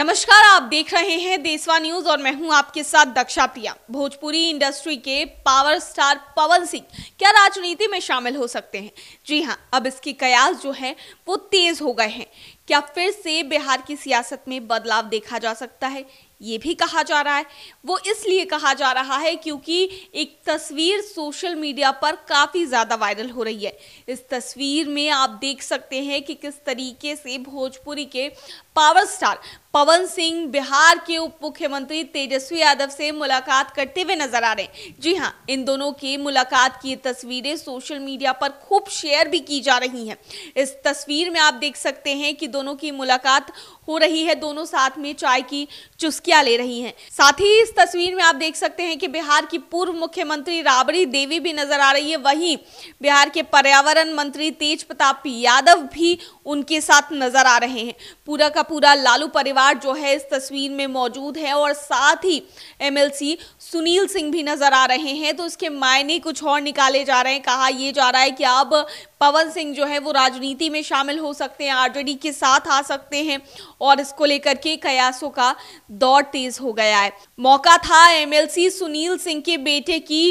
नमस्कार आप देख रहे हैं देसवा न्यूज और मैं हूं आपके साथ दक्षा प्रिया भोजपुरी इंडस्ट्री के पावर स्टार पवन सिंह क्या राजनीति में शामिल हो सकते हैं जी हां अब इसकी कयास जो है वो तेज हो गए हैं क्या फिर से बिहार की सियासत में बदलाव देखा जा सकता है ये भी कहा जा रहा है वो इसलिए कहा जा रहा है क्योंकि एक तस्वीर सोशल मीडिया पर काफ़ी ज़्यादा वायरल हो रही है इस तस्वीर में आप देख सकते हैं कि किस तरीके से भोजपुरी के पावर स्टार पवन सिंह बिहार के उप मुख्यमंत्री तेजस्वी यादव से मुलाकात करते हुए नजर आ रहे हैं जी हाँ इन दोनों की मुलाकात की तस्वीरें सोशल मीडिया पर खूब शेयर भी की जा रही हैं इस तस्वीर में आप देख सकते हैं कि दोनों की मुलाकात हो रही है दोनों साथ में चाय की चुस्कियां ले रही हैं साथ ही इस तस्वीर में आप देख सकते हैं कि बिहार की पूर्व मुख्यमंत्री राबड़ी देवी भी नजर आ रही है वहीं बिहार के पर्यावरण मंत्री तेज प्रताप यादव भी उनके साथ नजर आ रहे हैं पूरा का पूरा लालू परिवार जो है इस तस्वीर में मौजूद है और साथ ही एम सुनील सिंह भी नजर आ रहे हैं तो इसके मायने कुछ और निकाले जा रहे हैं कहा यह जा रहा है कि अब पवन सिंह जो है वो राजनीति में शामिल हो सकते हैं आरजेडी के साथ साथ आ सकते हैं और इसको लेकर के कयासों का दौर तेज हो गया है मौका था एमएलसी सुनील सिंह के बेटे की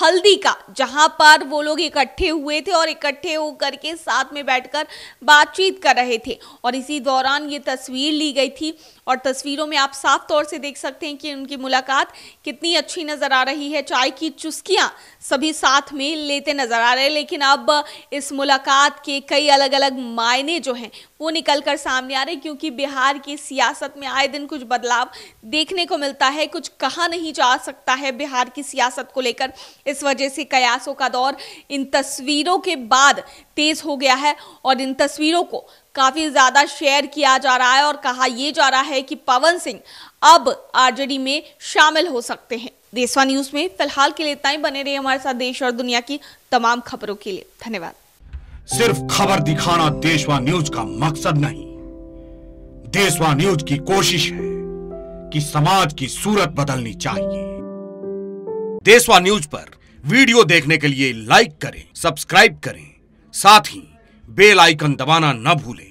हल्दी का जहां पर वो लोग इकट्ठे हुए थे और इकट्ठे होकर के साथ में बैठकर बातचीत कर रहे थे और इसी दौरान ये तस्वीर ली गई थी और तस्वीरों में आप साफ तौर से देख सकते हैं कि उनकी मुलाकात कितनी अच्छी नज़र आ रही है चाय की चुस्कियां सभी साथ में लेते नज़र आ रहे हैं लेकिन अब इस मुलाकात के कई अलग अलग मायने जो हैं वो निकल कर सामने आ रहे हैं क्योंकि बिहार की सियासत में आए दिन कुछ बदलाव देखने को मिलता है कुछ कहा नहीं जा सकता है बिहार की सियासत को लेकर इस वजह से कयासों का दौर इन तस्वीरों के बाद तेज हो गया है और इन तस्वीरों को काफ़ी ज़्यादा शेयर किया जा रहा है और कहा यह जा रहा है कि पवन सिंह अब आरजेडी में शामिल हो सकते हैं देशवा न्यूज़ में फिलहाल के लिए इतना ही बने रहे हमारे साथ देश और दुनिया की तमाम खबरों के लिए धन्यवाद सिर्फ खबर दिखाना देशवा न्यूज का मकसद नहीं देशवा न्यूज की कोशिश है कि समाज की सूरत बदलनी चाहिए देशवा न्यूज पर वीडियो देखने के लिए लाइक करें सब्सक्राइब करें साथ ही बेल आइकन दबाना न भूलें